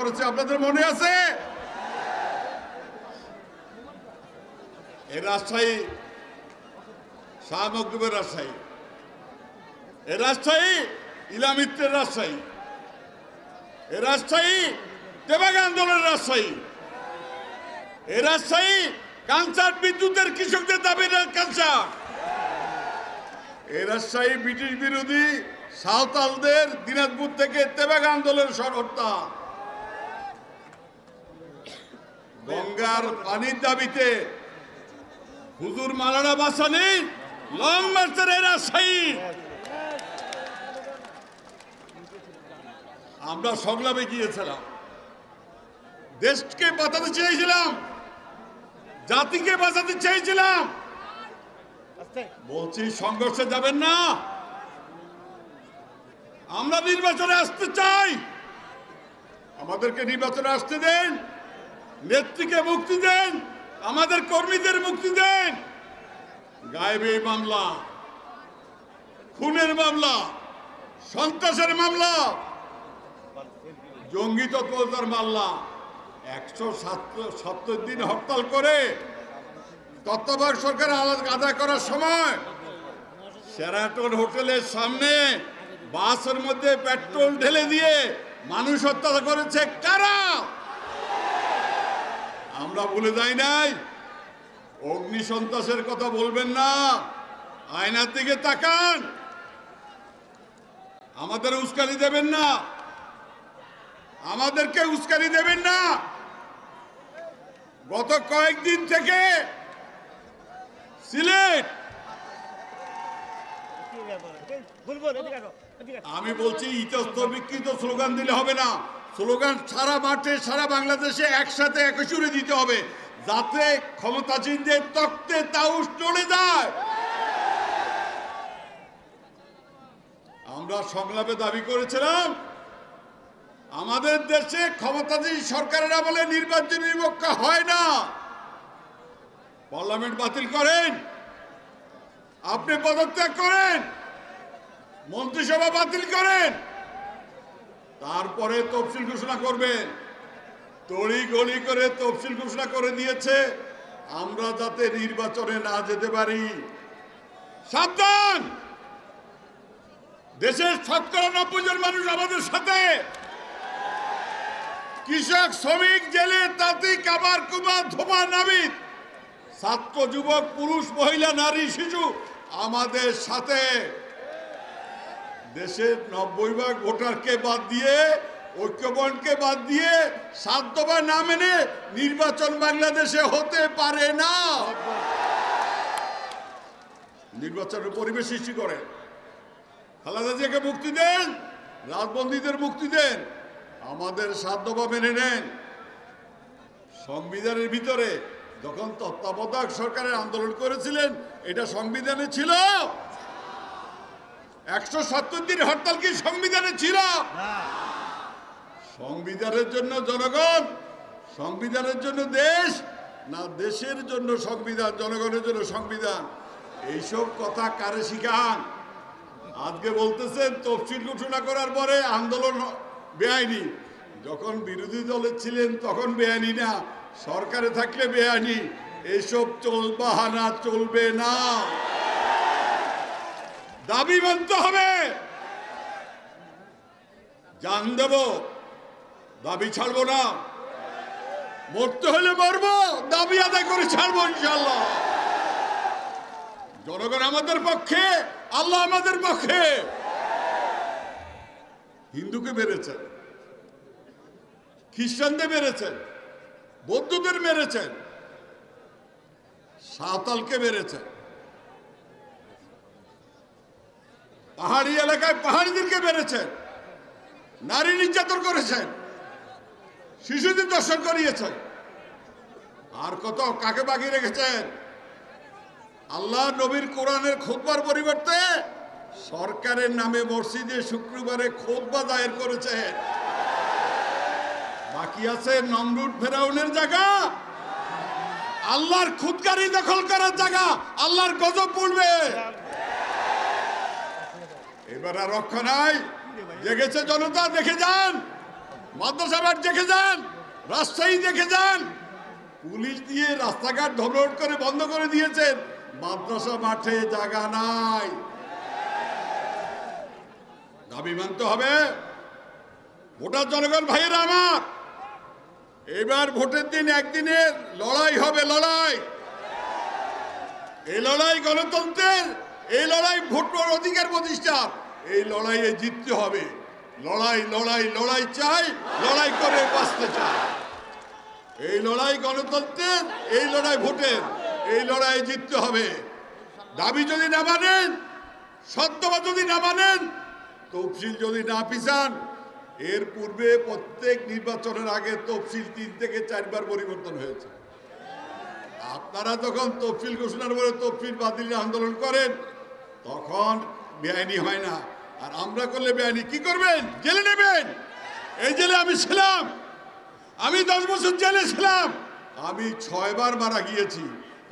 করেছে আপনাদের মনে আছে এ রাজশাহী শাহমকদুবের রাজশাহী এ রাজশাহী ইলামিত্রের রাজশাহী এ রাজশাহী দেবাগ আন্দোলনের রাজশাহী এ রাজশাহী কাঞ্চার বিদ্যুতের কৃষকদের দাবি কাঞ্চা এ রাজশাহী ব্রিটিশ বিরোধী সাঁওতালদের দিনাজপুর থেকে তেবাগ আন্দোলনের সর হত্যা গঙ্গার পানির দাবিতে হুজুর মালানা বাসানি লং মার্চের এরা আমরা সংগ্রামে গিয়েছিলাম দেশকে বাঁচাতে চেয়েছিলাম জাতিকে বাঁচাতে চেয়েছিলাম বলছি সংঘর্ষে যাবেন না আমরা নির্বাচনে আসতে চাই আমাদেরকে নির্বাচনে আসতে দেন নেত্রীকে মুক্তি দেন আমাদের কর্মীদের মুক্তি দেন গায়েবের মামলা খুনের মামলা সন্ত্রাসের মামলা জঙ্গি তৎপরতার মামলা একশো সত্তর দিন হরতাল করে তত্ত্বাবধায়ক সরকার আদায় করার সময় সেরাটন হোটেলের সামনে বাসের মধ্যে পেট্রোল ঢেলে দিয়ে মানুষ হত্যা করেছে কারা আমরা বলে যাই নাই অগ্নি সন্ত্রাসের কথা বলবেন না আয়নার দিকে তাকান আমাদের উস্কানি দেবেন না আমাদেরকে উস্কানি দেবেন না গত কয়েকদিন থেকে সিলেট আমি বলছি ইতস্ত বিকৃত স্লোগান দিলে হবে না স্লোগান সারা মাঠে সারা বাংলাদেশে একসাথে একসুরে দিতে হবে যাতে ক্ষমতাসীনদের তক্তে তাউস চলে যায় আমরা সংলাপে দাবি করেছিলাম আমাদের দেশে ক্ষমতাধীন সরকারের আমলে নির্বাচন নিরপেক্ষ হয় না পার্লামেন্ট বাতিল করেন আপনি পদত্যাগ করেন মন্ত্রিসভা বাতিল করেন তারপরে তফসিল ঘোষণা করবেন তড়ি গলি করে তফসিল ঘোষণা করে দিয়েছে আমরা যাতে নির্বাচনে না যেতে পারি সাবধান দেশের শতকরা নব্বই জন মানুষ আমাদের সাথে কৃষক শ্রমিক জেলে তাঁতি কাবার কুমার ধোমা নাবিদ ছাত্র যুবক পুরুষ মহিলা নারী শিশু আমাদের সাথে দেশের নব্বই ভাগ ভোটারকে বাদ দিয়ে ঐক্যবনকে বাদ দিয়ে সাধ্যবা না মেনে নির্বাচন বাংলাদেশে হতে পারে না নির্বাচনের পরিবেশ সৃষ্টি করেন খালেদা জিয়াকে মুক্তি দেন রাজবন্দীদের মুক্তি দেন আমাদের সাধ্যবা মেনে নেন সংবিধানের ভিতরে যখন তত্ত্বাবধায়ক সরকারের আন্দোলন করেছিলেন এটা সংবিধানে ছিল একশো সত্তর দিন হরতাল কি সংবিধানে ছিল সংবিধানের জন্য জনগণ সংবিধানের জন্য দেশ না দেশের জন্য সংবিধান জনগণের জন্য সংবিধান এইসব কথা কারে শিখান আজকে বলতেছেন তফসিল ঘোষণা করার পরে আন্দোলন বেআইনি যখন বিরোধী দলে ছিলেন তখন বেআইনি না সরকারে থাকলে বেআইনি এসব চলবাহানা চলবে না দাবি মানতে হবে জান দেব দাবি ছাড়বো না মরতে হলে মরবো দাবি আদায় করে ছাড়বো ইনশাল্লাহ জনগণ আমাদের পক্ষে আল্লাহ আমাদের পক্ষে হিন্দুকে মেরেছেন খ্রিস্টানদের মেরেছেন বৌদ্ধদের মেরেছেন সাঁওতালকে মেরেছেন জায়গায় পাহাড়িদেরকে মেরেছেন নারী নির্যাতন করেছেন শিশুদের দর্শন করিয়েছেন আর কত কাকে বাকি রেখেছেন আল্লাহ নবীর কোরআনের খোদবার পরিবর্তে সরকারের নামে মসজিদে শুক্রবারে খোদবা দায়ের করেছে বাকি আছে নমরুট ফেরাউনের জায়গা আল্লাহর খুদকারি দখল করার জায়গা আল্লাহর গজব পড়বে এবার আর রক্ষা নাই দেখেছে জনতা দেখে যান মাদ্রাসাবাদ দেখে যান রাজশাহী দেখে যান পুলিশ দিয়ে রাস্তাঘাট ধরোট করে বন্ধ করে দিয়েছেন মাদ্রাসা মাঠে জায়গা নাই দাবি মানতে হবে ভোটার জনগণ ভাইয়েরা আমার এবার ভোটের দিন একদিনের লড়াই হবে লড়াই এই লড়াই গণতন্ত্রের এই লড়াই ভোটার অধিকার প্রতিষ্ঠা এই লড়াইয়ে জিততে হবে লড়াই লড়াই লড়াই চাই লড়াই করে বাঁচতে চাই এই লড়াই গণতন্ত্রের এই লড়াই ভোটের এই লড়াই জিততে হবে দাবি যদি না মানেন সত্যবা যদি না মানেন তফসিল যদি না পিছান এর পূর্বে প্রত্যেক নির্বাচনের আগে তফসিল তিন থেকে চারবার পরিবর্তন হয়েছে আপনারা যখন তফসিল ঘোষণার পরে তফসিল বাতিল আন্দোলন করেন তখন বেআইনি হয় না আর আমরা করলে বেআইনি কি করবেন জেলে নেবেন এই জেলে আমি ছিলাম আমি দশ বছর জেলে ছিলাম আমি ছয়বার মারা গিয়েছি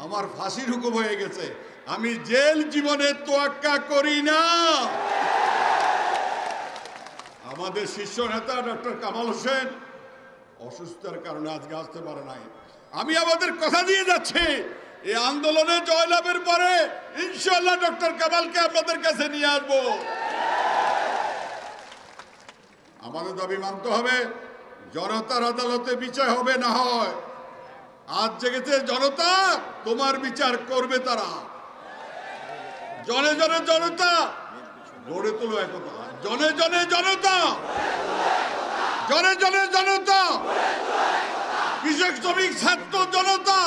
আমার ফাঁসির হুকুম হয়ে গেছে আমি জেল জীবনে তোয়াক্কা করি না আমাদের শীর্ষ নেতা ডক্টর কামাল হোসেন অসুস্থতার কারণে আজকে আসতে পারে নাই আমি আমাদের কথা দিয়ে যাচ্ছি এই আন্দোলনে জয়লাভের পরে ইনশাল্লাহ ডক্টর কামালকে আপনাদের কাছে নিয়ে আসব আমাদের দাবি মানতে হবে জনতার আদালতে বিচার হবে না হয় আজ জেগেছে জনতা তোমার বিচার করবে তারা জনে জনে জনতা গড়ে তোলো একতা জনে জনে জনতা জনে জনে জনতা কৃষক শ্রমিক ছাত্র জনতা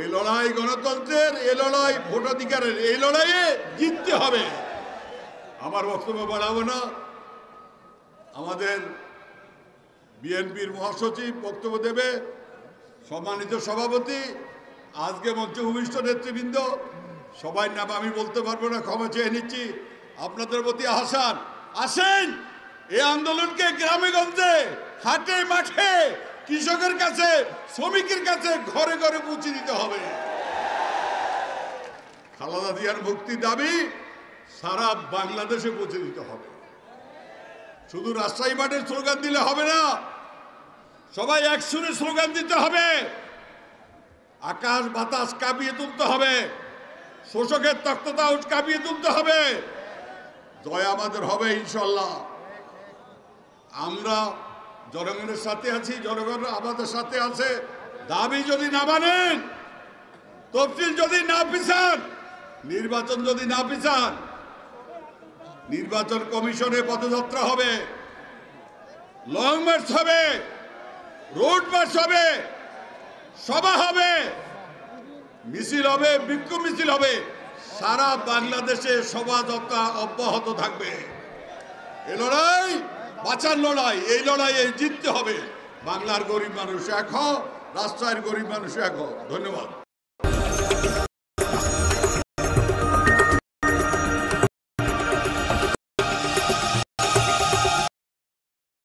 এই লড়াই গণতন্ত্রের এই লড়াই ভোটাধিকারের এই লড়াইয়ে জিততে হবে আমার বক্তব্য বাড়াবো না আমাদের বিএনপির মহাসচিব বক্তব্য দেবে সম্মানিত সভাপতি আজকে মঞ্চভূমিষ্ঠ ভূমিষ্ঠ নেতৃবৃন্দ সবাই নাম আমি বলতে পারবো না ক্ষমা চেয়ে নিচ্ছি আপনাদের প্রতি আহসান আসেন এই আন্দোলনকে গ্রামে গঞ্জে হাটে মাঠে কৃষকের কাছে শ্রমিকের কাছে ঘরে ঘরে পৌঁছে দিতে হবে খালাদা জিয়ার মুক্তি দাবি সারা বাংলাদেশে পৌঁছে দিতে হবে শুধু রাজশাহী মাঠের স্লোগান দিলে হবে না সবাই একসুরে স্লোগান দিতে হবে আকাশ বাতাস কাঁপিয়ে তুলতে হবে শোষকের তক্ততা কাঁপিয়ে তুলতে হবে জয় আমাদের হবে ইনশাল্লাহ আমরা জনগণের সাথে আছি জনগণ আমাদের সাথে আছে দাবি যদি না মানেন তফসিল যদি না পিছান নির্বাচন যদি না পিছান নির্বাচন কমিশনে পদযাত্রা হবে লং মার্চ হবে রোড মার্চ হবে সভা হবে মিছিল হবে বিক্ষোভ মিছিল হবে সারা বাংলাদেশে সভা শোভাযাত্রা অব্যাহত থাকবে এ লড়াই বাঁচার লড়াই এই এই জিততে হবে বাংলার গরিব মানুষ এক হও রাষ্ট্রের গরিব মানুষ এক হও ধন্যবাদ